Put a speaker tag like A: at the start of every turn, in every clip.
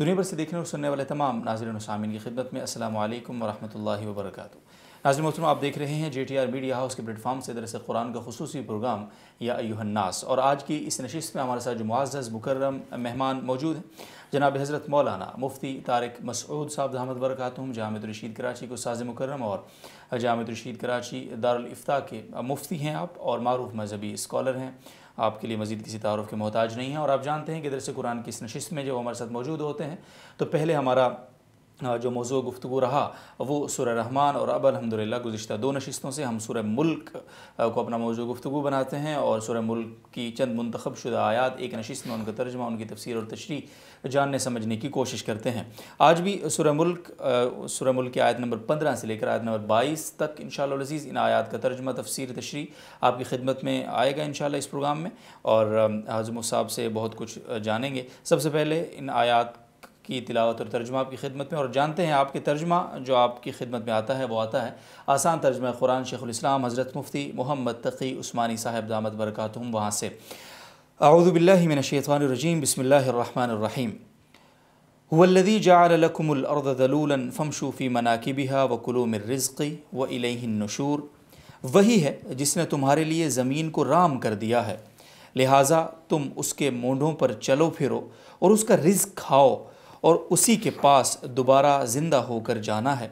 A: دنیا بھر سے دیکھنے اور سننے والے تمام ناظرین و سامعین کی خدمت میں السلام علیکم ورحمۃ اللہ وبرکاتہ ناظرین محترم آپ دیکھ رہے ہیں J T R media house کے فارم سے درس قرآن کا خصوصی پروگرام یا ایوہ الناس اور آج کی اس نشست میں ہمارے ساتھ جو معزز مکرم مہمان موجود ہیں جناب حضرت مولانا مفتی طارق مسعود صاحب احمد برکاتہم جامع الرشید کراچی کو ساز مکرم اور جامع الرشید کراچی دارالافتاح کے مفتی ہیں آپ اور معروف مذہبی اسکالر ہیں آپ کے لیے مزید کسی تعارف کے محتاج نہیں ہیں اور آپ جانتے ہیں کہ درس قرآن کی اس نشست میں جب ہمارے ساتھ موجود ہوتے ہیں تو پہلے ہمارا جو موضوع گفتگو رہا وہ سورہ رحمان اور اب الحمدللہ گزشتہ دو نشستوں سے ہم سورہ ملک کو اپنا موضوع گفتگو بناتے ہیں اور سورہ ملک کی چند منتخب شدہ آیات ایک نشست میں ان کا ترجمہ ان کی تفسیر اور تشریح جاننے سمجھنے کی کوشش کرتے ہیں آج بھی سورہ ملک سورہ ملک کی آیت نمبر پندرہ سے لے کر آیت نمبر بائیس تک انشاءاللہ العزیز ان آیات کا ترجمہ تفسیر تشریح آپ کی خدمت میں آئے گا انشاءاللہ اس پروگرام میں اور حضم صاحب سے بہت کچھ جانیں گے سب سے پہلے ان آیات کی تلاوت اور ترجمہ آپ کی خدمت میں اور جانتے ہیں آپ کے ترجمہ جو آپ کی خدمت میں آتا ہے وہ آتا ہے آسان ترجمہ قرآن شیخ الاسلام حضرت مفتی محمد تقی عثمانی صاحب دامت برکاتہم وہاں سے اعوذ باللہ من الشیطان الرجیم بسم اللہ الرحمن الرحیم هو الذي جعل لكم الأرض ذلولا فامشوا في مناكبها وكلوا من و وإليه النشور وہی ہے جس نے تمہارے لیے زمین کو رام کر دیا ہے لہٰذا تم اس کے مونڈوں پر چلو پھرو اور اس کا رزق کھاؤ اور اسی کے پاس دوبارہ زندہ ہو کر جانا ہے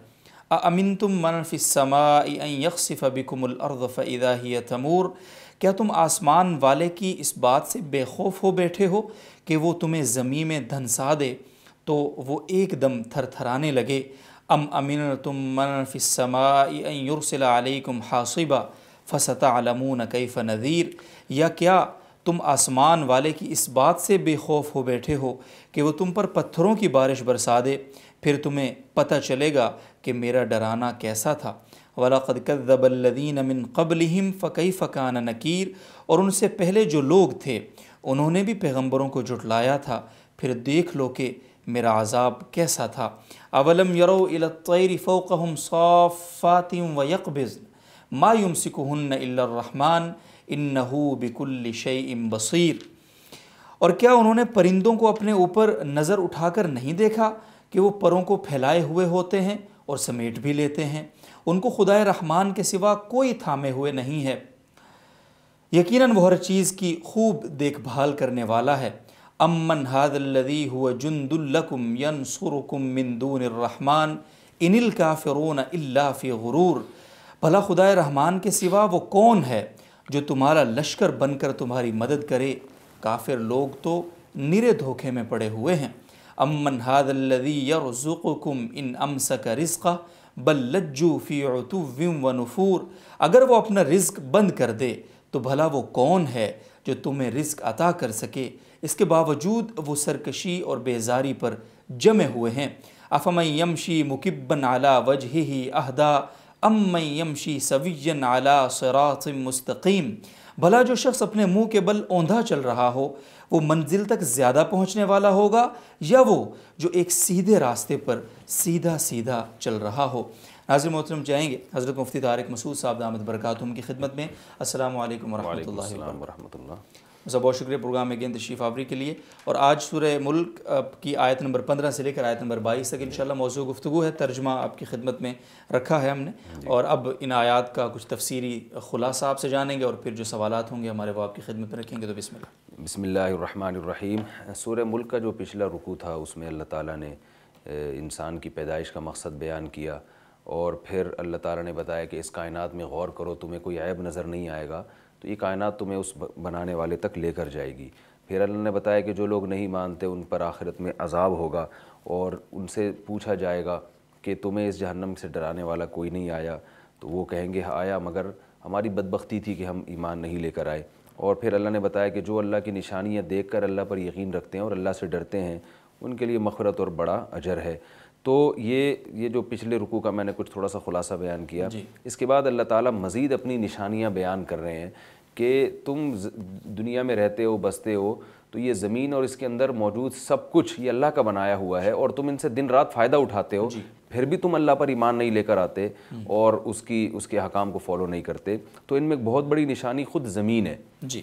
A: امین تم منفِسّما اِن یکصف بکم الردف ادا ہی تمور کیا تم آسمان والے کی اس بات سے بے خوف ہو بیٹھے ہو کہ وہ تمہیں زمین میں دھنسا دے تو وہ ایک دم تھر تھرانے لگے ام امین تم منفِسماء یورس الم حاصبہ فصط علوم کیف نذیر یا کیا تم آسمان والے کی اس بات سے بے خوف ہو بیٹھے ہو کہ وہ تم پر پتھروں کی بارش برسا دے پھر تمہیں پتہ چلے گا کہ میرا ڈرانا کیسا تھا وَلَقَدْ كَذَّبَ الَّذِينَ مِنْ قَبْلِهِمْ فَكَيْفَ كَانَ نَكِيرٌ اور ان سے پہلے جو لوگ تھے انہوں نے بھی پیغمبروں کو جھٹلایا تھا پھر دیکھ لو کہ میرا عذاب کیسا تھا اولم یرو الطیر فوقهم صافات ویقبض ما يمسكهن الا الرحمن اللہ ان بکل شیء ام بصیر اور کیا انہوں نے پرندوں کو اپنے اوپر نظر اٹھا کر نہیں دیکھا کہ وہ پروں کو پھیلائے ہوئے ہوتے ہیں اور سمیٹ بھی لیتے ہیں ان کو خدا رحمان کے سوا کوئی تھامے ہوئے نہیں ہے یقیناً وہ ہر چیز کی خوب دیکھ بھال کرنے والا ہے امن حاد الدی ہو جن القم یَ سر قم مندون الرحمٰن ان کا فرون اللہ فرور بھلا خدا رحمان کے سوا وہ کون ہے جو تمہارا لشکر بن کر تمہاری مدد کرے کافر لوگ تو نیرے دھوکے میں پڑے ہوئے ہیں امن حاد الدی یرزقکم ان امسک رزقہ بل لجو فی الطوم و نفور اگر وہ اپنا رزق بند کر دے تو بھلا وہ کون ہے جو تمہیں رزق عطا کر سکے اس کے باوجود وہ سرکشی اور بیزاری پر جمے ہوئے ہیں افم یمشی مکبن اعلیٰ وجہ ہی عہدہ مستقیم بھلا جو شخص اپنے منہ کے بل اوندھا چل رہا ہو وہ منزل تک زیادہ پہنچنے والا ہوگا یا وہ جو ایک سیدھے راستے پر سیدھا سیدھا چل رہا ہو ناظر محترم چاہیں گے حضرت مفتی طارق مسعود صاحب دامت برکاتہم کی خدمت میں السلام علیکم ورحمۃ اللہ وبرکاتہ سب بہت شکریہ پروگرام میں گیند شیف آوری کے لیے اور آج سورہ ملک کی آیت نمبر پندرہ سے لے کر آیت نمبر بائیس تک انشاءاللہ موضوع گفتگو ہے ترجمہ آپ کی خدمت میں رکھا ہے ہم نے جی۔ اور اب ان آیات کا کچھ تفسیری خلاصہ آپ سے جانیں گے اور پھر جو سوالات ہوں گے ہمارے وہ آپ کی خدمت میں رکھیں گے تو بسم اللہ
B: بسم اللہ الرحمن الرحیم سورہ ملک کا جو پچھلا رکو تھا اس میں اللہ تعالیٰ نے انسان کی پیدائش کا مقصد بیان کیا اور پھر اللہ تعالیٰ نے بتایا کہ اس کائنات میں غور کرو تمہیں کوئی عیب نظر نہیں آئے گا تو یہ کائنات تمہیں اس بنانے والے تک لے کر جائے گی پھر اللہ نے بتایا کہ جو لوگ نہیں مانتے ان پر آخرت میں عذاب ہوگا اور ان سے پوچھا جائے گا کہ تمہیں اس جہنم سے ڈرانے والا کوئی نہیں آیا تو وہ کہیں گے آیا مگر ہماری بدبختی تھی کہ ہم ایمان نہیں لے کر آئے اور پھر اللہ نے بتایا کہ جو اللہ کی نشانیاں دیکھ کر اللہ پر یقین رکھتے ہیں اور اللہ سے ڈرتے ہیں ان کے لیے مغفرت اور بڑا اجر ہے تو یہ یہ جو پچھلے رکوع کا میں نے کچھ تھوڑا سا خلاصہ بیان کیا جی۔ اس کے بعد اللہ تعالیٰ مزید اپنی نشانیاں بیان کر رہے ہیں کہ تم دنیا میں رہتے ہو بستے ہو تو یہ زمین اور اس کے اندر موجود سب کچھ یہ اللہ کا بنایا ہوا ہے اور تم ان سے دن رات فائدہ اٹھاتے ہو جی۔ پھر بھی تم اللہ پر ایمان نہیں لے کر آتے اور اس کی اس کے حکام کو فالو نہیں کرتے تو ان میں بہت بڑی نشانی خود زمین ہے جی۔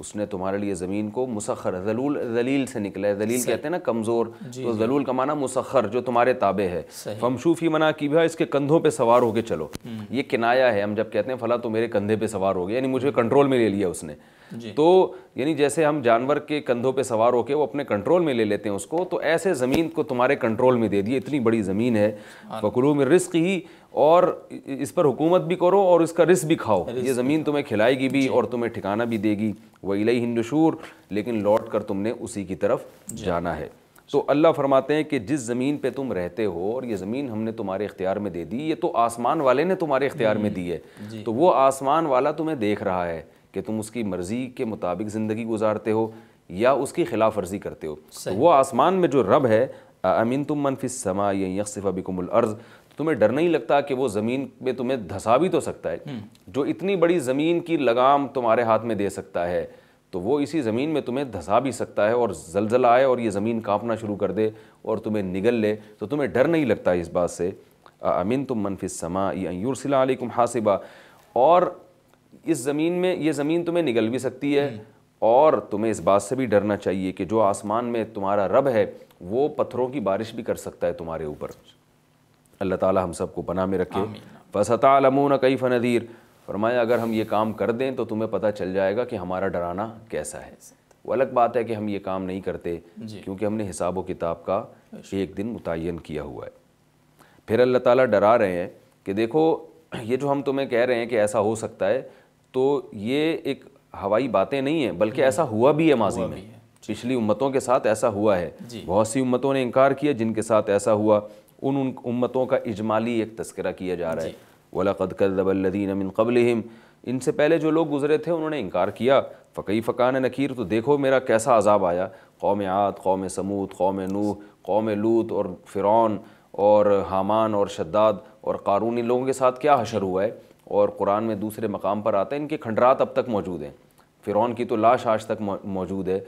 B: اس نے تمہارے لیے زمین کو مسخر ذلول ذلیل سے نکلا ہے ذلیل کہتے ہیں نا کمزور جی، تو جی۔ ذلول کا معنی مسخر جو تمہارے تابع ہے فمشوفی منع کی بھی اس کے کندھوں پہ سوار ہو کے چلو یہ کنایا ہے ہم جب کہتے ہیں فلاں تو میرے کندھے پہ سوار ہو گئے یعنی مجھے کنٹرول میں لے لیا اس نے جی۔ تو یعنی جیسے ہم جانور کے کندھوں پہ سوار ہو کے وہ اپنے کنٹرول میں لے لیتے ہیں اس کو تو ایسے زمین کو تمہارے کنٹرول میں دے دی اتنی بڑی زمین ہے بکرو میں ہی اور اس پر حکومت بھی کرو اور اس کا بھی کھاؤ یہ زمین تمہیں کھلائے گی بھی جی۔ اور تمہیں بھی دے گی لیکن لوٹ کر تم نے اسی کی طرف جی۔ جانا ہے تو اللہ فرماتے ہیں کہ جس زمین پہ تم رہتے ہو اور یہ زمین ہم نے تمہارے اختیار میں دے دی یہ تو آسمان والے نے تمہارے اختیار میں دی ہے تو وہ آسمان والا تمہیں دیکھ رہا ہے کہ تم اس کی مرضی کے مطابق زندگی گزارتے ہو یا اس کی خلاف ورزی کرتے ہو وہ آسمان میں جو رب ہے امین تم منفی سما یا یقصفہ بکم العرض تمہیں ڈر نہیں لگتا کہ وہ زمین میں تمہیں دھسا بھی تو سکتا ہے جو اتنی بڑی زمین کی لگام تمہارے ہاتھ میں دے سکتا ہے تو وہ اسی زمین میں تمہیں دھسا بھی سکتا ہے اور زلزلہ آئے اور یہ زمین کانپنا شروع کر دے اور تمہیں نگل لے تو تمہیں ڈر نہیں لگتا اس بات سے امین تم منفی سما یورسلہ علیکم حاصبہ اور اس زمین میں یہ زمین تمہیں نگل بھی سکتی ہے اور تمہیں اس بات سے بھی ڈرنا چاہیے کہ جو آسمان میں تمہارا رب ہے وہ پتھروں کی بارش بھی کر سکتا ہے تمہارے اوپر اللہ تعالیٰ ہم سب کو بنا میں رکھے فسط کئی قیفندیر فرمایا اگر ہم یہ کام کر دیں تو تمہیں پتہ چل جائے گا کہ ہمارا ڈرانا کیسا ہے وہ الگ بات ہے کہ ہم یہ کام نہیں کرتے جی۔ کیونکہ ہم نے حساب و کتاب کا اچھا۔ ایک دن متعین کیا ہوا ہے پھر اللہ تعالیٰ ڈرا رہے ہیں کہ دیکھو یہ جو ہم تمہیں کہہ رہے ہیں کہ ایسا ہو سکتا ہے تو یہ ایک ہوائی باتیں نہیں ہیں بلکہ ایسا ہوا بھی ہے ماضی میں جی۔ پچھلی امتوں کے ساتھ ایسا ہوا ہے جی۔ بہت سی امتوں نے انکار کیا جن کے ساتھ ایسا ہوا ان امتوں کا اجمالی ایک تذکرہ کیا جا رہا ہے جی۔ وَلَقَدْ كَذَّبَ الَّذِينَ مِنْ قَبْلِهِمْ ان سے پہلے جو لوگ گزرے تھے انہوں نے انکار کیا فقی فقان نکیر تو دیکھو میرا کیسا عذاب آیا قوم عاد قوم سمود قوم نوح قوم لوت اور فرعون اور حامان اور شداد اور قارونی لوگوں کے ساتھ کیا حشر ہوا ہے اور قرآن میں دوسرے مقام پر آتا ہے ان کے کھنڈرات اب تک موجود ہیں فرعون کی تو لاش آج تک موجود ہے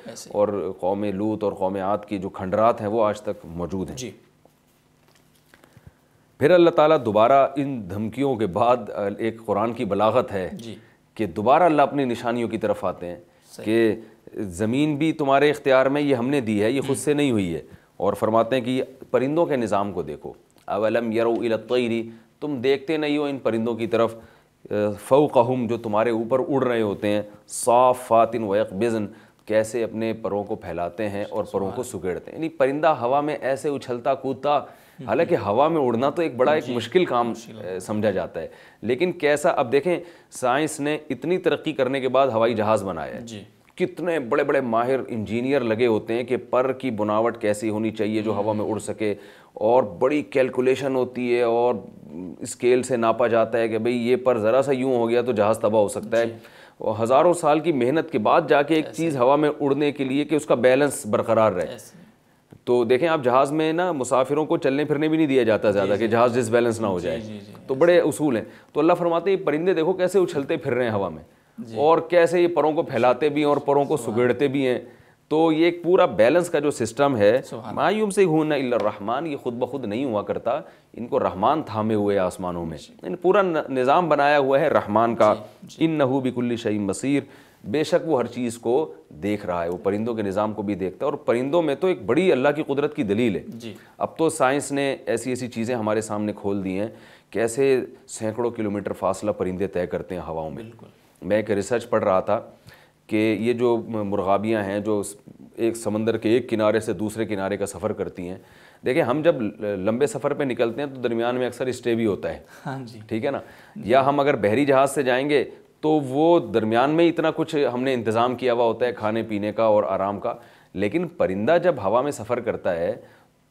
B: اور قوم لوت اور قوم آت کی جو کھنڈرات ہیں وہ آج تک موجود ہیں جی۔ پھر اللہ تعالیٰ دوبارہ ان دھمکیوں کے بعد ایک قرآن کی بلاغت ہے جی۔ کہ دوبارہ اللہ اپنی نشانیوں کی طرف آتے ہیں کہ زمین بھی تمہارے اختیار میں یہ ہم نے دی ہے یہ خود سے نہیں ہوئی ہے اور فرماتے ہیں کہ پرندوں کے نظام کو دیکھو اولم یرو الطیری تم دیکھتے نہیں ہو ان پرندوں کی طرف فوقہم جو تمہارے اوپر اڑ رہے ہوتے ہیں صاف فاتن ویک بزن کیسے اپنے پروں کو پھیلاتے ہیں اور پروں کو سکیڑتے ہیں یعنی پرندہ ہوا میں ایسے اچھلتا کودتا حالانکہ ہوا میں اڑنا تو ایک بڑا ایک جی، مشکل کام سمجھا جاتا ہے لیکن کیسا اب دیکھیں سائنس نے اتنی ترقی کرنے کے بعد ہوائی جہاز بنایا ہے جی کتنے بڑے بڑے ماہر انجینئر لگے ہوتے ہیں کہ پر کی بناوٹ کیسی ہونی چاہیے جو ہوا میں اڑ سکے اور بڑی کیلکولیشن ہوتی ہے اور اسکیل سے ناپا جاتا ہے کہ بھئی یہ پر ذرا سا یوں ہو گیا تو جہاز تباہ ہو سکتا ہے جی۔ اور ہزاروں سال کی محنت کے بعد جا کے ایک چیز ہوا میں اڑنے کے لیے کہ اس کا بیلنس برقرار رہے تو دیکھیں آپ جہاز میں نا مسافروں کو چلنے پھرنے بھی نہیں دیا جاتا جی، زیادہ جی۔ کہ جہاز ڈس بیلنس نہ ہو جائے تو بڑے اصول ہیں تو اللہ فرماتے ہیں پرندے دیکھو کیسے اچھلتے پھر رہے ہیں ہوا میں جی۔ اور کیسے یہ پروں کو پھیلاتے بھی ہیں اور پروں کو سگیڑتے بھی ہیں تو یہ ایک پورا بیلنس کا جو سسٹم ہے مایوم سے نہ الرحمان یہ خود بخود نہیں ہوا کرتا ان کو رحمان تھامے ہوئے آسمانوں میں جی۔ یعنی پورا نظام بنایا ہوا ہے رحمان کا جی، ان بکل الشعیم بصیر بے شک وہ ہر چیز کو دیکھ رہا ہے وہ پرندوں کے نظام کو بھی دیکھتا ہے اور پرندوں میں تو ایک بڑی اللہ کی قدرت کی دلیل ہے اب تو سائنس نے ایسی ایسی چیزیں ہمارے سامنے کھول دی ہیں کیسے سینکڑوں کلومیٹر فاصلہ پرندے طے کرتے ہیں ہواؤں میں میں ایک ریسرچ پڑھ رہا تھا کہ یہ جو مرغابیاں ہیں جو ایک سمندر کے ایک کنارے سے دوسرے کنارے کا سفر کرتی ہیں دیکھیں ہم جب لمبے سفر پہ نکلتے ہیں تو درمیان میں اکثر اسٹے بھی ہوتا ہے ہاں جی۔ ٹھیک ہے نا یا ہم اگر بحری جہاز سے جائیں گے تو وہ درمیان میں اتنا کچھ ہم نے انتظام کیا ہوا ہوتا ہے کھانے پینے کا اور آرام کا لیکن پرندہ جب ہوا میں سفر کرتا ہے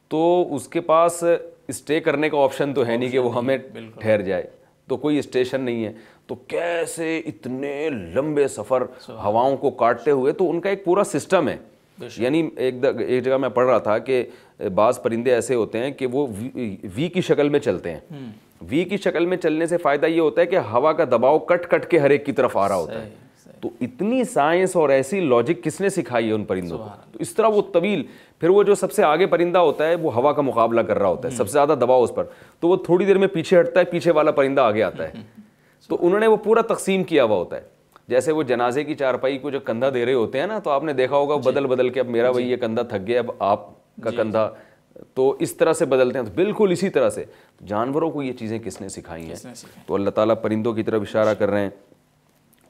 B: تو اس کے پاس اسٹے کرنے کا آپشن تو ہے نہیں کہ وہ ہمیں ٹھہر جائے تو کوئی اسٹیشن نہیں ہے تو کیسے اتنے لمبے سفر ہواؤں کو کاٹتے ہوئے تو ان کا ایک پورا سسٹم ہے یعنی ایک جگہ میں پڑھ رہا تھا کہ بعض پرندے ایسے ہوتے ہیں کہ وہ وی کی شکل میں چلتے ہیں وی کی شکل میں چلنے سے فائدہ یہ ہوتا ہے کہ ہوا کا دباؤ کٹ کٹ کے ہر ایک کی طرف آ رہا ہوتا ہے تو اتنی سائنس اور ایسی لاجک کس نے سکھائی ہے ان پرندوں کو تو اس طرح وہ طویل پھر وہ جو سب سے آگے پرندہ ہوتا ہے وہ ہوا کا مقابلہ کر رہا ہوتا ہے سب سے زیادہ دباؤ اس پر تو وہ تھوڑی دیر میں پیچھے ہٹتا ہے پیچھے والا پرندہ آگے آتا ہے تو انہوں نے وہ پورا تقسیم کیا ہوا ہوتا ہے جیسے وہ جنازے کی چارپائی کو جو کندھا دے رہے ہوتے ہیں نا تو آپ نے دیکھا ہوگا جی۔ بدل بدل کے اب میرا بھائی جی۔ یہ کندھا تھک گیا اب آپ کا جی۔ کندھا تو اس طرح سے بدلتے ہیں تو بالکل اسی طرح سے جانوروں کو یہ چیزیں کس نے سکھائی ہیں تو اللہ تعالیٰ پرندوں کی طرف اشارہ کر رہے ہیں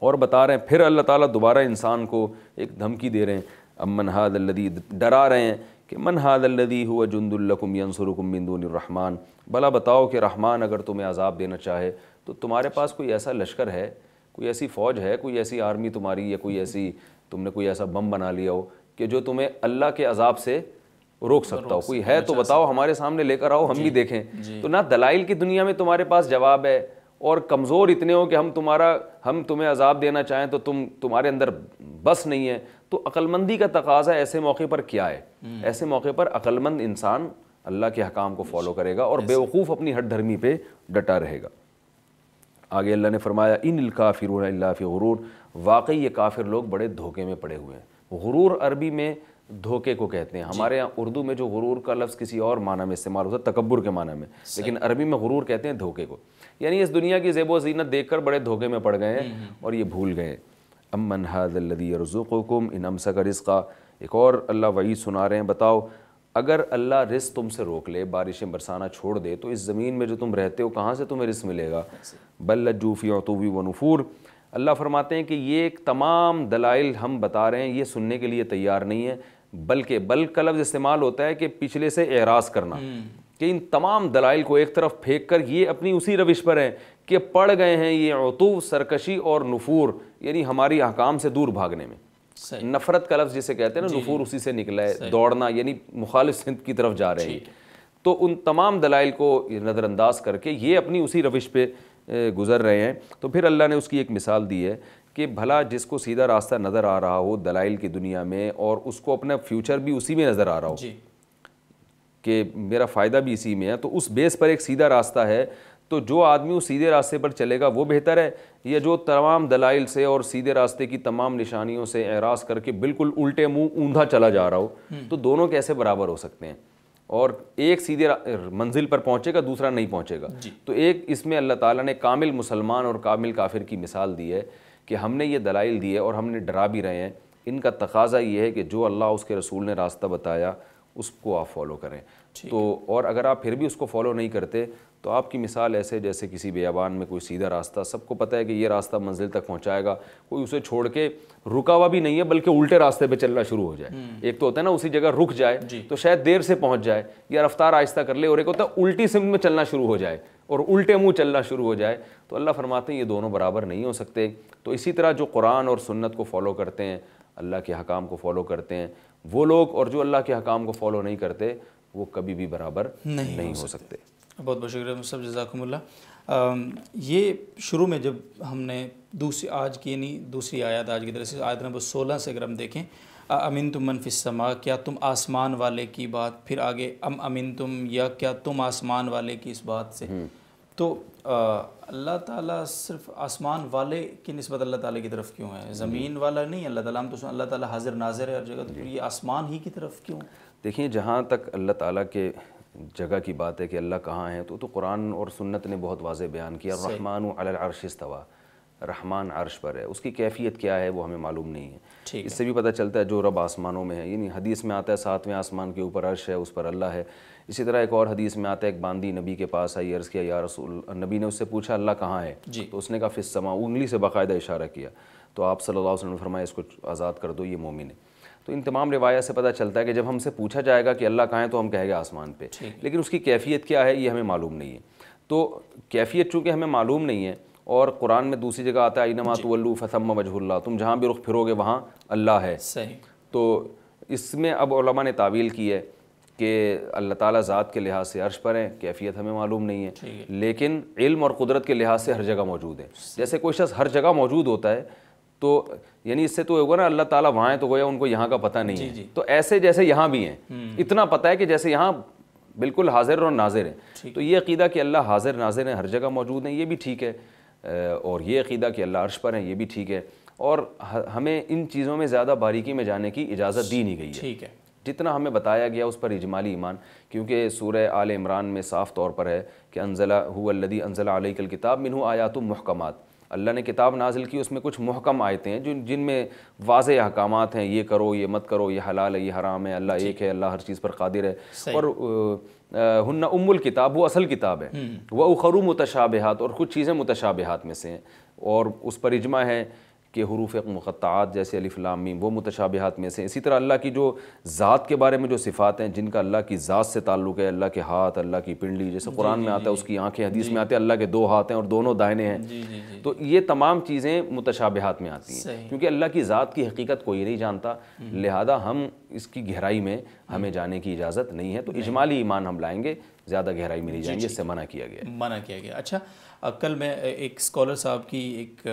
B: اور بتا رہے ہیں پھر اللہ تعالیٰ دوبارہ انسان کو ایک دھمکی دے رہے ہیں اب منہاد الدی ڈرا رہے ہیں کہ منہاد الدی ہوا جند القم ینسرکم الرحمٰن بھلا بتاؤ کہ رحمان اگر تمہیں عذاب دینا چاہے تو تمہارے پاس کوئی ایسا لشکر ہے کوئی ایسی فوج ہے کوئی ایسی آرمی تمہاری یا کوئی ایسی تم نے کوئی ایسا بم بنا لیا ہو کہ جو تمہیں اللہ کے عذاب سے روک سکتا ہو کوئی ہے تو بتاؤ ہمارے سامنے لے کر آؤ ہم جی، بھی دیکھیں جی۔ تو نہ دلائل کی دنیا میں تمہارے پاس جواب ہے اور کمزور اتنے ہوں کہ ہم تمہارا ہم تمہیں عذاب دینا چاہیں تو تم تمہارے اندر بس نہیں ہے تو عقل مندی کا تقاضا ایسے موقع پر کیا ہے ایسے موقع پر عقل مند انسان اللہ کے حکام کو فالو کرے گا اور بیوقوف اپنی ہٹ دھرمی پہ ڈٹا رہے گا آگے اللہ نے فرمایا ان اللہ فی غرور واقعی یہ کافر لوگ بڑے دھوکے میں پڑے ہوئے ہیں غرور عربی میں دھوکے کو کہتے ہیں جی۔ ہمارے یہاں اردو میں جو غرور کا لفظ کسی اور معنی میں استعمال ہوتا ہے تکبر کے معنی میں لیکن عربی میں غرور کہتے ہیں دھوکے کو یعنی اس دنیا کی زیب و زینت دیکھ کر بڑے دھوکے میں پڑ گئے ہیں اور یہ بھول گئے امن حاض الدی رضو کم انم س کا رزقہ ایک اور اللہ وعی سنا رہے ہیں بتاؤ اگر اللہ رزق تم سے روک لے بارشیں برسانہ چھوڑ دے تو اس زمین میں جو تم رہتے ہو کہاں سے تمہیں رزق ملے گا بل جوفی طوی و نفور اللہ فرماتے ہیں کہ یہ ایک تمام دلائل ہم بتا رہے ہیں یہ سننے کے لیے تیار نہیں ہے بلکہ بل کا لفظ استعمال ہوتا ہے کہ پچھلے سے اعراض کرنا کہ ان تمام دلائل کو ایک طرف پھینک کر یہ اپنی اسی روش پر ہیں کہ پڑ گئے ہیں یہ عطو سرکشی اور نفور یعنی ہماری احکام سے دور بھاگنے میں نفرت کا لفظ جسے کہتے ہیں نا جی۔ نفور اسی سے نکلا ہے دوڑنا یعنی مخالف سندھ کی طرف جا رہے ہیں جی۔ تو ان تمام دلائل کو نظر انداز کر کے یہ اپنی اسی روش پہ گزر رہے ہیں تو پھر اللہ نے اس کی ایک مثال دی ہے کہ بھلا جس کو سیدھا راستہ نظر آ رہا ہو دلائل کی دنیا میں اور اس کو اپنا فیوچر بھی اسی میں نظر آ رہا ہو جی۔ کہ میرا فائدہ بھی اسی میں ہے تو اس بیس پر ایک سیدھا راستہ ہے تو جو آدمی اس سیدھے راستے پر چلے گا وہ بہتر ہے یا جو تمام دلائل سے اور سیدھے راستے کی تمام نشانیوں سے اعراض کر کے بالکل الٹے منہ اوندھا چلا جا رہا ہو تو دونوں کیسے برابر ہو سکتے ہیں اور ایک سیدھے منزل پر پہنچے گا دوسرا نہیں پہنچے گا جی۔ تو ایک اس میں اللہ تعالیٰ نے کامل مسلمان اور کامل کافر کی مثال دی ہے کہ ہم نے یہ دلائل دی ہے اور ہم نے ڈرا بھی رہے ہیں ان کا تقاضہ یہ ہے کہ جو اللہ اس کے رسول نے راستہ بتایا اس کو آپ فالو کریں تو اور اگر آپ پھر بھی اس کو فالو نہیں کرتے تو آپ کی مثال ایسے جیسے کسی بیابان میں کوئی سیدھا راستہ سب کو پتہ ہے کہ یہ راستہ منزل تک پہنچائے گا کوئی اسے چھوڑ کے رکا ہوا بھی نہیں ہے بلکہ الٹے راستے پہ چلنا شروع ہو جائے ایک تو ہوتا ہے نا اسی جگہ رک جائے جی۔ تو شاید دیر سے پہنچ جائے یا رفتار آہستہ کر لے اور ایک ہوتا ہے الٹی سمت میں چلنا شروع ہو جائے اور الٹے منہ چلنا شروع ہو جائے تو اللہ فرماتے ہیں یہ دونوں برابر نہیں ہو سکتے تو اسی طرح جو قرآن اور سنت کو فالو کرتے ہیں اللہ کے حکام کو فالو کرتے ہیں وہ لوگ اور جو اللہ کے حکام کو فالو نہیں کرتے وہ کبھی بھی برابر نہیں ہو سکتے
A: بہت بہت شکریہ جزاکم اللہ یہ شروع میں جب ہم نے دوسری آج کی یعنی دوسری آیات آج کی طرف سے آیت نمبر سولہ سے اگر ہم دیکھیں امن تم سما کیا تم آسمان والے کی بات پھر آگے ام امین تم یا کیا تم آسمان والے کی اس بات سے تو اللہ تعالیٰ صرف آسمان والے کی نسبت اللہ تعالیٰ کی طرف کیوں ہے زمین والا نہیں اللہ تعالیٰ ہم تو اللہ تعالیٰ حاضر ناظر ہے ہر جگہ تو یہ آسمان ہی کی طرف کیوں
B: دیکھیں جہاں تک اللہ تعالیٰ کے جگہ کی بات ہے کہ اللہ کہاں ہے تو تو قرآن اور سنت نے بہت واضح بیان کیا رحمان علی العرش استوا رحمان عرش پر ہے اس کی کیفیت کیا ہے وہ ہمیں معلوم نہیں ہے اس سے بھی پتہ چلتا ہے جو رب آسمانوں میں ہے یعنی حدیث میں آتا ہے ساتویں آسمان کے اوپر عرش ہے اس پر اللہ ہے اسی طرح ایک اور حدیث میں آتا ہے ایک باندی نبی کے پاس آئی عرض کیا یا رسول نبی نے اس سے پوچھا اللہ کہاں ہے جی۔ تو اس نے کافی سما انگلی سے باقاعدہ اشارہ کیا تو آپ صلی اللہ علیہ وسلم نے فرمایا اس کو آزاد کر دو یہ مومن ہے تو ان تمام روایات سے پتہ چلتا ہے کہ جب ہم سے پوچھا جائے گا کہ اللہ کہاں ہے تو ہم کہیں گے آسمان پہ لیکن اس کی کیفیت کیا ہے یہ ہمیں معلوم نہیں ہے تو کیفیت چونکہ ہمیں معلوم نہیں ہے اور قرآن میں دوسری جگہ آتا ہے اینما جی۔ تو فسم وجہ اللہ تم جہاں بھی رخ پھرو گے وہاں اللہ ہے صحیح تو اس میں اب علماء نے تعویل کی ہے کہ اللہ تعالیٰ ذات کے لحاظ سے عرش پر ہیں کیفیت ہمیں معلوم نہیں ہے لیکن علم اور قدرت کے لحاظ سے ہر جگہ موجود ہے جیسے کوئی شخص ہر جگہ موجود ہوتا ہے تو یعنی اس سے تو ہوگا نا اللہ تعالیٰ وہاں ہیں تو گویا ان کو یہاں کا پتہ نہیں جی، ہے جی۔ تو ایسے جیسے یہاں بھی ہیں اتنا پتہ ہے کہ جیسے یہاں بالکل حاضر اور ناظر ہیں تو یہ عقیدہ کہ اللہ حاضر ناظر ہیں ہر جگہ موجود ہیں یہ بھی ٹھیک ہے اور یہ عقیدہ کہ اللہ عرش پر ہیں یہ بھی ٹھیک ہے اور ہمیں ان چیزوں میں زیادہ باریکی میں جانے کی اجازت دی نہیں گئی ہے ٹھیک ہے جتنا ہمیں بتایا گیا اس پر اجمالی ایمان کیونکہ سورہ آل عمران میں صاف طور پر ہے کہ انزلہ حالدی انزلہ علیہ کل کتاب منہ آیات محکمات اللہ نے کتاب نازل کی اس میں کچھ محکم آیتیں ہیں جن جن میں واضح احکامات ہیں یہ کرو یہ مت کرو یہ حلال ہے یہ حرام ہے اللہ جی۔ ایک ہے اللہ ہر چیز پر قادر ہے اور ہن ام الکتاب وہ اصل کتاب ہے وہ اخرو متشابہات اور کچھ چیزیں متشابہات میں سے ہیں اور اس پر اجماع ہے کہ حروف مقطعات مخطات جیسے علی میم وہ متشابہات میں سے اسی طرح اللہ کی جو ذات کے بارے میں جو صفات ہیں جن کا اللہ کی ذات سے تعلق ہے اللہ کے ہاتھ اللہ کی پنڈلی جیسے جی، قرآن جی، میں آتا ہے جی، اس کی آنکھیں حدیث میں آتے ہیں اللہ کے دو ہاتھ ہیں اور دونوں دائنے ہیں تو یہ تمام چیزیں متشابہات میں آتی ہیں کیونکہ اللہ کی ذات کی حقیقت کوئی نہیں جانتا لہذا ہم اس کی گہرائی میں ہمیں جانے کی اجازت نہیں ہے تو اجمالی ایمان ہم لائیں گے زیادہ گہرائی میں نہیں جائیں گے اس سے منع
A: کیا گیا منع کیا گیا اچھا کل میں ایک اسکالر صاحب کی ایک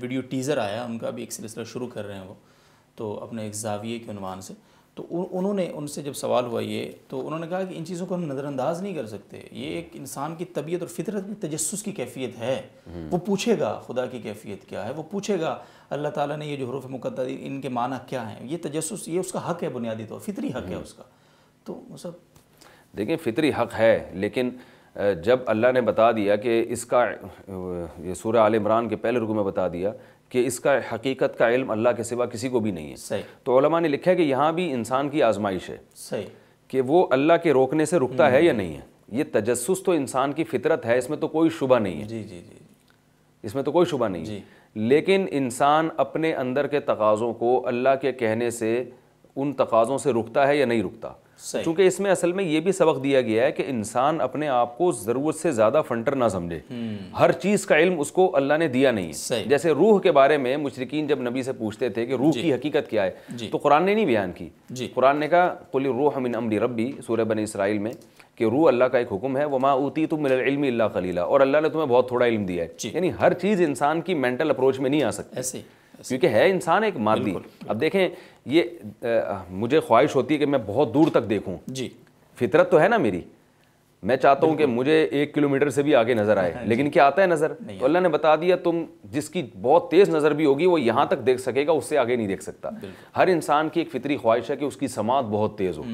A: ویڈیو ٹیزر آیا ان کا بھی ایک سلسلہ شروع کر رہے ہیں وہ تو اپنے ایک زاویے کے عنوان سے تو انہوں نے ان سے جب سوال ہوا یہ تو انہوں نے کہا کہ ان چیزوں کو ہم نظر انداز نہیں کر سکتے یہ ایک انسان کی طبیعت اور فطرت میں تجسس کی کیفیت ہے وہ پوچھے گا خدا کی کیفیت کیا ہے وہ پوچھے گا اللہ تعالیٰ نے یہ جو حروف مقدر ان کے معنی کیا ہیں یہ تجسس یہ اس کا حق ہے بنیادی طور فطری حق ہے اس کا تو وہ سب
B: دیکھیں فطری حق ہے لیکن جب اللہ نے بتا دیا کہ اس کا یہ سورہ آل عمران کے پہلے رکو میں بتا دیا کہ اس کا حقیقت کا علم اللہ کے سوا کسی کو بھی نہیں ہے تو علماء نے لکھا ہے کہ یہاں بھی انسان کی آزمائش ہے صحیح کہ وہ اللہ کے روکنے سے رکتا ہے یا نہیں ہے یہ تجسس تو انسان کی فطرت ہے اس میں تو کوئی شبہ نہیں ہے جی جی جی اس میں تو کوئی شبہ نہیں ہے جی۔ لیکن انسان اپنے اندر کے تقاضوں کو اللہ کے کہنے سے ان تقاضوں سے رکتا ہے یا نہیں رکتا چونکہ اس میں اصل میں یہ بھی سبق دیا گیا ہے کہ انسان اپنے آپ کو ضرورت سے زیادہ فنٹر نہ سمجھے ہر چیز کا علم اس کو اللہ نے دیا نہیں جیسے روح کے بارے میں مشرقین جب نبی سے پوچھتے تھے کہ روح جی۔ کی حقیقت کیا ہے جی۔ تو قرآن نے نہیں بیان کی جی۔ قرآن نے کہا کل روح امر سورہ بن اسرائیل میں کہ روح اللہ کا ایک حکم ہے وہ ماں اوتی تم من العلم اللہ خلیلہ اور اللہ نے تمہیں بہت تھوڑا علم دیا ہے یعنی ہر چیز انسان کی مینٹل اپروچ میں نہیں آ سکتا کیونکہ ہے انسان ایک مادی اب دیکھیں یہ مجھے خواہش ہوتی ہے کہ میں بہت دور تک دیکھوں جی فطرت تو ہے نا میری میں چاہتا ہوں کہ مجھے ایک کلو میٹر سے بھی آگے نظر آئے ہاں، جی۔ لیکن کیا آتا ہے نظر تو اللہ نے بتا دیا تم جس کی بہت تیز نظر بھی ہوگی وہ یہاں تک دیکھ سکے گا اس سے آگے نہیں دیکھ سکتا ہر انسان کی ایک فطری خواہش ہے کہ اس کی سماعت بہت تیز ہو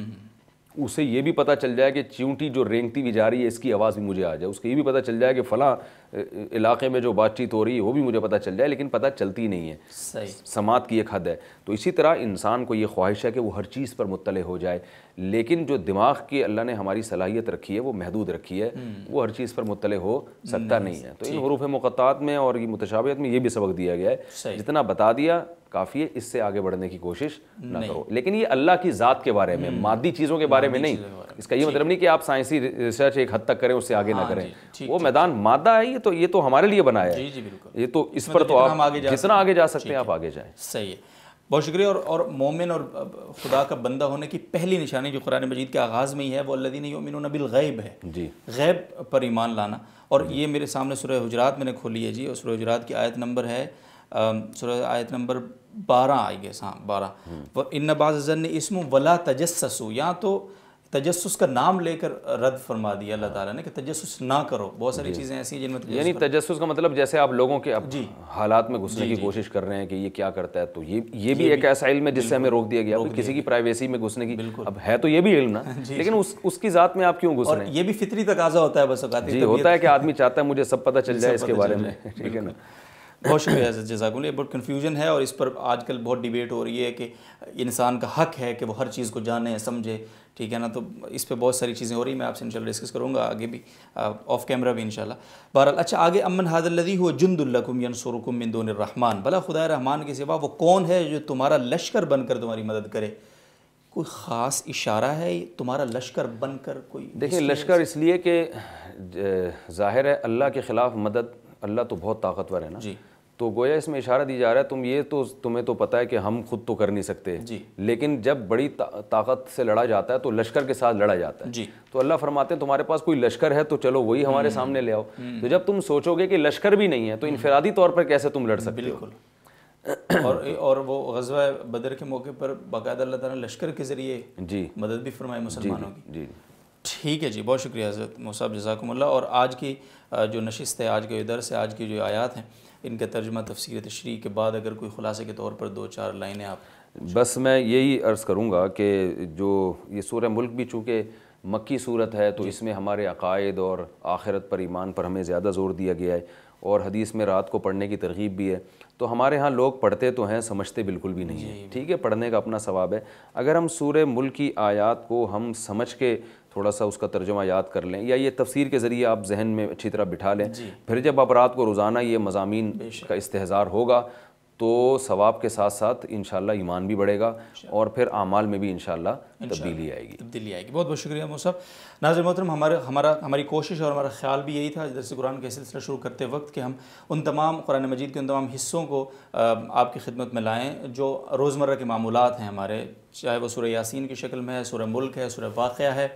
B: اسے یہ بھی پتہ چل جائے کہ چیونٹی جو رینگتی بھی جا رہی ہے اس کی آواز بھی مجھے آ جائے اس کو یہ بھی پتا چل جائے کہ فلاں علاقے میں جو بات چیت ہو رہی ہے وہ بھی مجھے پتہ چل جائے لیکن پتہ چلتی نہیں ہے سماعت کی ایک حد ہے تو اسی طرح انسان کو یہ خواہش ہے کہ وہ ہر چیز پر مطلع ہو جائے لیکن جو دماغ کی اللہ نے ہماری صلاحیت رکھی ہے وہ محدود رکھی ہے وہ ہر چیز پر مطلع ہو سکتا نہیں ہے تو ان حروف مقطعات میں اور متشابہت میں یہ بھی سبق دیا گیا ہے جتنا بتا دیا کافی ہے اس سے آگے بڑھنے کی کوشش نہ کرو لیکن یہ اللہ کی ذات کے بارے میں مادی چیزوں کے بارے میں نہیں اس کا یہ مطلب نہیں کہ آپ سائنسی ریسرچ ایک حد تک کریں اس سے آگے نہ ہاں کریں جی، وہ میدان مادہ ہے یہ یہ تو یہ تو ہمارے لیے بنایا ہے جی جی بالکل یہ تو اس پر تو آپ کتنا آگے
A: جا سکتے ہیں آپ آگے جائیں صحیح ہے بہت شکریہ اور اور مومن اور خدا کا بندہ ہونے کی پہلی نشانی جو قرآن مجید کے آغاز میں ہی ہے وہ اللہ دین یومن و نبل غیب ہے جی غیب پر ایمان لانا اور یہ میرے سامنے سورہ حجرات میں نے کھولی ہے جی اور سورہ حجرات کی آیت نمبر ہے سورہ آیت نمبر بارہ آئی گیس ہاں بارہ ان نباز ضن اسم ولا تجسسو یہاں تو تجسس کا نام لے کر رد فرما دیا اللہ تعالیٰ نے کہ تجسس نہ کرو بہت ساری جی۔ چیزیں ایسی
B: ہیں جن میں یعنی تجسس کا مطلب جیسے آپ لوگوں کے جی۔ حالات میں گھسنے جی، کی کوشش کر رہے ہیں کہ یہ کیا کرتا ہے تو یہ یہ بھی ایک ایسا علم ہے جس سے ہمیں روک دیا گیا کسی کی پرائیویسی میں گھسنے کی اب ہے تو یہ بھی علم نا لیکن اس کی ذات میں آپ کیوں گھس رہے ہیں یہ بھی فطری تقاضا ہوتا ہے بس ہوتا ہے کہ
A: آدمی چاہتا ہے مجھے سب پتہ چل جائے اس کے بارے میں نا بہت شکریہ جزاک اللہ یہ بہت کنفیوژن ہے اور اس پر آج کل بہت ڈیبیٹ ہو رہی ہے کہ انسان کا حق ہے کہ وہ ہر چیز کو جانے سمجھے ٹھیک ہے نا تو اس پہ بہت ساری چیزیں ہو رہی ہیں میں آپ سے انشاءاللہ ڈسکس کروں گا آگے بھی آف کیمرہ بھی انشاءاللہ بہرحال اچھا آگے امن حاد الدی ہو جند القومین سورکم من دون الرحمن بھلا خدا رحمان کے سوا وہ کون ہے جو تمہارا لشکر بن کر تمہاری مدد کرے کوئی خاص اشارہ ہے تمہارا لشکر بن کر کوئی دیکھیں لشکر
B: اس لیے کہ ظاہر ہے اللہ کے خلاف مدد اللہ تو بہت طاقتور ہے نا جی۔ تو گویا اس میں اشارہ دی جا رہا ہے تم یہ تو تمہیں تو پتا ہے کہ ہم خود تو کر نہیں سکتے جی۔ لیکن جب بڑی طاقت سے لڑا جاتا ہے تو لشکر کے ساتھ لڑا جاتا ہے جی۔ تو اللہ فرماتے ہیں تمہارے پاس کوئی لشکر ہے تو چلو وہی ہمارے سامنے لے آؤ تو جب تم سوچو گے کہ لشکر بھی نہیں ہے تو انفرادی طور پر کیسے تم لڑ سکتے
A: اور وہ غزوہ بدر کے موقع پر اللہ تعالیٰ لشکر کے ذریعے جی مدد بھی فرمائے ٹھیک ہے جی بہت شکریہ حضرت مصعب جزاکم اللہ اور آج کی جو نشست ہے آج کے درس ہے آج کی جو آیات ہیں ان کے ترجمہ تفسیر تشریح کے بعد اگر کوئی خلاصے کے طور پر دو چار لائنیں آپ
B: بس میں یہی عرض کروں گا کہ جو یہ سورہ ملک بھی چونکہ مکی صورت ہے تو جی۔ اس میں ہمارے عقائد اور آخرت پر ایمان پر ہمیں زیادہ زور دیا گیا ہے اور حدیث میں رات کو پڑھنے کی ترغیب بھی ہے تو ہمارے ہاں لوگ پڑھتے تو ہیں سمجھتے بالکل بھی نہیں ہیں جی۔ ٹھیک ہے پڑھنے کا اپنا ثواب ہے اگر ہم سورہ ملک کی آیات کو ہم سمجھ کے تھوڑا سا اس کا ترجمہ یاد کر لیں یا یہ تفسیر کے ذریعے آپ ذہن میں اچھی طرح بٹھا لیں جی۔ پھر جب آپ رات کو روزانہ یہ مضامین کا استحصار ہوگا تو ثواب کے ساتھ ساتھ انشاءاللہ ایمان بھی بڑھے گا اور پھر اعمال میں بھی انشاءاللہ تبدیلی
A: آئے گی تبدیلی آئے گی بہت بہت شکریہ مو ناظر محترم ہمارے ہمارا ہماری کوشش اور ہمارا خیال بھی یہی تھا درسی قرآن کا سلسلہ شروع کرتے وقت کہ ہم ان تمام قرآن مجید کے ان تمام حصوں کو آپ کی خدمت میں لائیں جو روزمرہ کے معمولات ہیں ہمارے چاہے وہ سورہ یاسین کی شکل میں ہے سورہ ملک ہے سورہ واقعہ ہے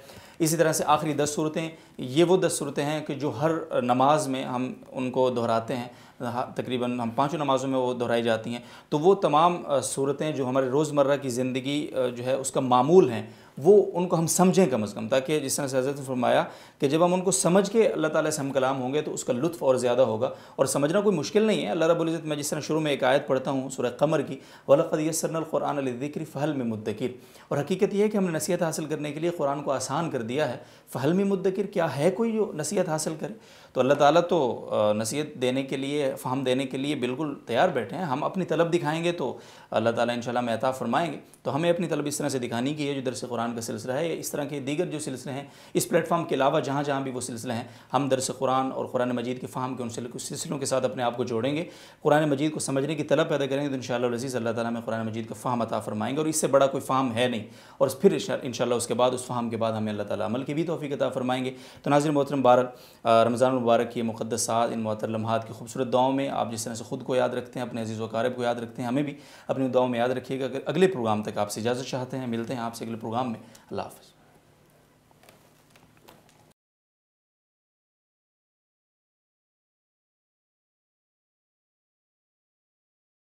A: اسی طرح سے آخری دس صورتیں یہ وہ دس صورتیں ہیں کہ جو ہر نماز میں ہم ان کو دہراتے ہیں ہاں، تقریباً ہم پانچوں نمازوں میں وہ دہرائی جاتی ہیں تو وہ تمام صورتیں جو ہمارے روزمرہ کی زندگی جو ہے اس کا معمول ہیں وہ ان کو ہم سمجھیں کم از کم تاکہ جس طرح سے حضرت نے فرمایا کہ جب ہم ان کو سمجھ کے اللہ تعالیٰ سے ہم کلام ہوں گے تو اس کا لطف اور زیادہ ہوگا اور سمجھنا کوئی مشکل نہیں ہے اللہ رب العزت میں جس طرح شروع میں ایک آیت پڑھتا ہوں سورہ قمر کی وَلَقَدْ یسن القرآن علی دقری میں مدکر اور حقیقت یہ ہے کہ ہم نے نصیحت حاصل کرنے کے لیے قرآن کو آسان کر دیا ہے میں مدکر کیا ہے کوئی جو نصیحت حاصل کرے تو اللہ تعالیٰ تو نصیحت دینے کے لیے فہم دینے کے لیے بالکل تیار بیٹھے ہیں ہم اپنی طلب دکھائیں گے تو اللہ تعالیٰ انشاءاللہ میں عطا فرمائیں گے تو ہمیں اپنی طلب اس طرح سے دکھانی کی ہے جو درس قرآن کا سلسلہ ہے اس طرح کے دیگر جو سلسلے ہیں اس پلیٹ فارم کے علاوہ جہاں جہاں بھی وہ سلسلے ہیں ہم درس قرآن اور قرآن مجید کے فہم کے ان سلسلوں کے ساتھ اپنے آپ کو جوڑیں گے قرآن مجید کو سمجھنے کی طلب پیدا کریں گے تو ان شاء اللہ عزیز اللہ تعالیٰ قرآن مجید کا فہم عطا فرمائیں گے اور اس سے بڑا کوئی فہم ہے نہیں اور پھر انشاءاللہ اللہ اس کے بعد اس فہم کے بعد ہمیں اللہ تعالیٰ عمل کی بھی توفیق عطا فرمائیں گے تو ناظر محترم بارہ رمضان مبارک یہ مقدسات ان معطر لمحات کی خوبصورت دعاؤں میں آپ جس طرح سے خود کو یاد رکھتے ہیں اپنے عزیز و قارب کو یاد رکھتے ہیں ہمیں بھی اپنے دعاؤں میں یاد رکھیے گا اگر اگلے پروگرام تک آپ سے اجازت چاہتے ہیں ملتے ہیں آپ سے اگلے پروگرام میں اللہ حافظ